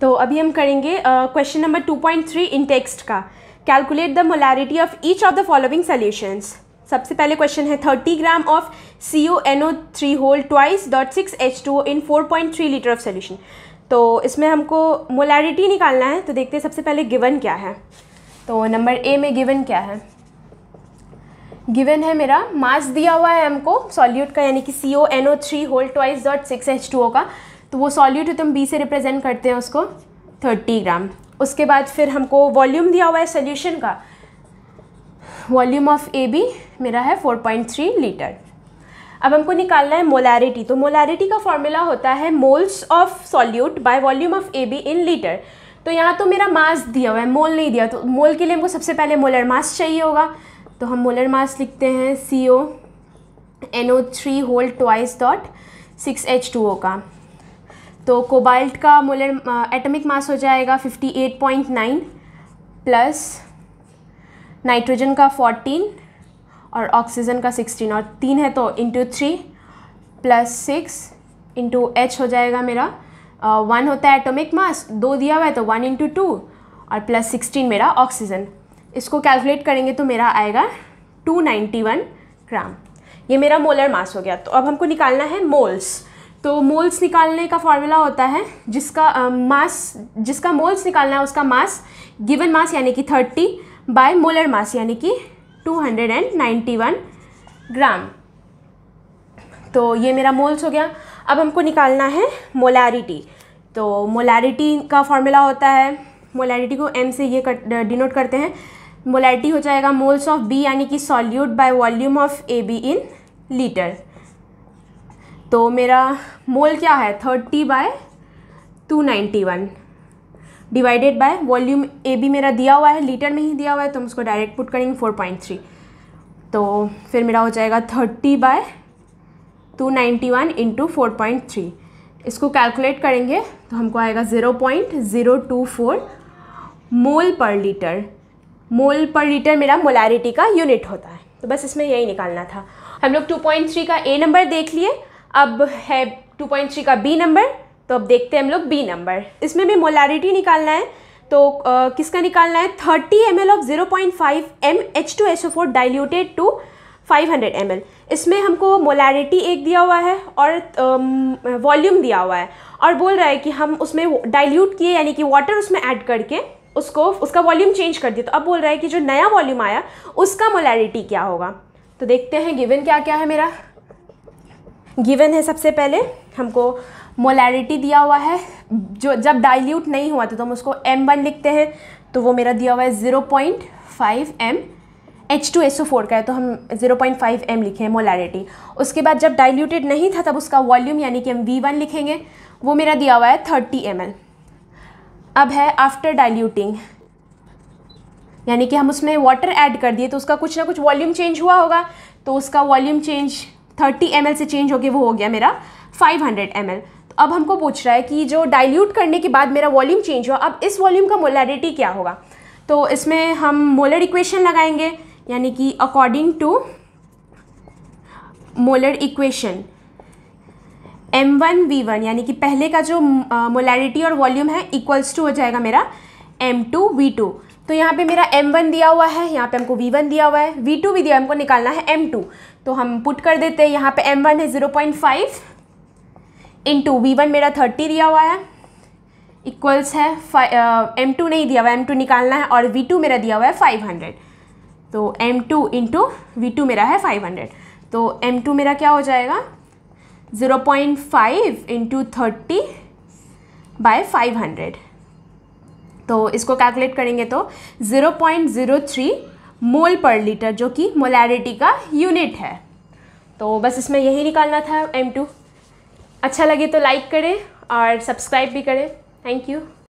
तो अभी हम करेंगे क्वेश्चन नंबर 2.3 इन टेक्स्ट का calculate the molarity of each of the following solutions सबसे पहले क्वेश्चन है 30 gram of C O N O three whole twice dot six H two in four point three litre of solution तो इसमें हमको molarity निकालना है तो देखते हैं सबसे पहले गिवन क्या है तो नंबर ए में गिवन क्या है गिवन है मेरा मास दिया हुआ है हमको सॉल्यूट का यानी कि C O N O three whole twice dot six H two O का तो वो सॉल्यूट हम बी से रिप्रेजेंट करते हैं उसको थर्टी ग्राम उसके बाद फिर हमको वॉल्यूम दिया हुआ है सोल्यूशन का वॉल्यूम ऑफ ए बी मेरा है फोर पॉइंट थ्री लीटर अब हमको निकालना है मोलैरिटी तो मोलैरिटी का फॉर्मूला होता है moles of solute by volume of A B in litre तो यहाँ तो मेरा मास दिया हुआ है मोल नहीं दिया तो मोल के लिए हमको सबसे पहले मोलर मास चाहिए होगा तो हम मोलर मास लिखते हैं C O N O three whole twice dot six H two O का तो कोबाल्ट का मोलर एटॉमिक मास हो जाएगा 58.9 प्लस नाइट्रोजन का 14 और ऑक्सीजन का 16 और तीन है तो into three plus six into H हो जाएगा मेरा वन uh, होता है एटॉमिक मास दो दिया हुआ है तो वन इंटू टू और प्लस सिक्सटीन मेरा ऑक्सीजन इसको कैलकुलेट करेंगे तो मेरा आएगा टू नाइन्टी वन ग्राम ये मेरा मोलर मास हो गया तो अब हमको निकालना है मोल्स तो मोल्स निकालने का फॉर्मूला होता है जिसका मास uh, जिसका मोल्स निकालना है उसका मास गिवन मास यानी कि 30 बाय मोलर मास यानी कि 291 ग्राम तो ये मेरा मोल्स हो गया अब हमको निकालना है मोलारिटी तो मोलारिटी का फॉर्मूला होता है मोलारिटी को एम से ये कर, डिनोट करते हैं मोलारिटी हो जाएगा मोल्स ऑफ बी यानी कि solute by volume of A B in litre तो मेरा मोल क्या है thirty by two ninety one divided by volume A भी मेरा दिया हुआ है लीटर में ही दिया हुआ है तो हम उसको डायरेक्ट पुट करेंगे फोर पॉइंट थ्री तो फिर मेरा हो जाएगा thirty by two ninety one into four point three इसको कैलकुलेट करेंगे तो हमको आएगा zero point zero two four mole per litre मोल पर लीटर मेरा मोलारिटी का यूनिट होता है तो बस इसमें यही निकालना था हम लोग टू पॉइंट थ्री का ए नंबर देख लिए अब है 2.3 का बी नंबर तो अब देखते हैं हम लोग बी नंबर इसमें भी मोलारिटी निकालना है तो आ, किसका निकालना है 30 M L of 0.5 point five M H two H O four diluted to 500 L इसमें हमको मोलारिटी एक दिया हुआ है और वॉल्यूम दिया हुआ है और बोल रहा है कि हम उसमें डाइल्यूट किए यानी कि वाटर उसमें ऐड करके उसको उसका वॉल्यूम चेंज कर दिया तो अब बोल रहा है कि जो नया वॉल्यूम आया उसका मोलारिटी क्या होगा तो देखते हैं गिवन क्या क्या है मेरा गिवन है सबसे पहले हमको मोलैरिटी दिया हुआ है जो जब डाइल्यूट नहीं हुआ था तो हम उसको एम वन लिखते हैं तो वो मेरा दिया हुआ है zero point five M H two S O four का है तो हम ज़ीरो पॉइंट फाइव एम लिखे हैं मोलैरिटी उसके बाद जब डाइल्यूटेड नहीं था तब उसका वॉल्यूम यानी कि हम वी वन लिखेंगे वो मेरा दिया हुआ है थर्टी एम एल अब है आफ्टर डाइल्यूटिंग यानी कि हम उसमें वाटर ऐड कर दिए तो उसका कुछ ना कुछ वॉल्यूम चेंज हुआ होगा तो उसका वॉल्यूम चेंज थर्टी एम से चेंज हो गया वो हो गया मेरा फाइव हंड्रेड एम तो अब हमको पूछ रहा है कि जो डाइल्यूट करने के बाद मेरा वॉल्यूम चेंज हुआ अब इस वॉल्यूम का मोलरिटी क्या होगा तो इसमें हम मोलर इक्वेशन लगाएंगे यानी कि according to molar equation M one V one यानी कि पहले का जो मोलैरिटी और वॉल्यूम है इक्वल्स टू हो जाएगा मेरा एम टू वी टू तो यहाँ पे मेरा m1 दिया हुआ है यहाँ पे हमको v1 दिया हुआ है v2 भी दिया हमको निकालना है m2 तो हम पुट कर देते हैं यहाँ पे m1 है 0.5 पॉइंट फाइव इंटू मेरा 30 दिया हुआ है इक्वल्स है एम टू नहीं दिया हुआ है एम टू निकालना है और वी टू मेरा दिया हुआ है फाइव हंड्रेड तो M two into V two मेरा है फाइव हंड्रेड तो एम टू मेरा क्या हो जाएगा zero point five into thirty by five hundred तो इसको कैलकुलेट करेंगे तो 0.03 मोल पर लीटर जो कि मोलैरिटी का यूनिट है तो बस इसमें यही निकालना था एम टू अच्छा लगे तो लाइक करें और सब्सक्राइब भी करें थैंक यू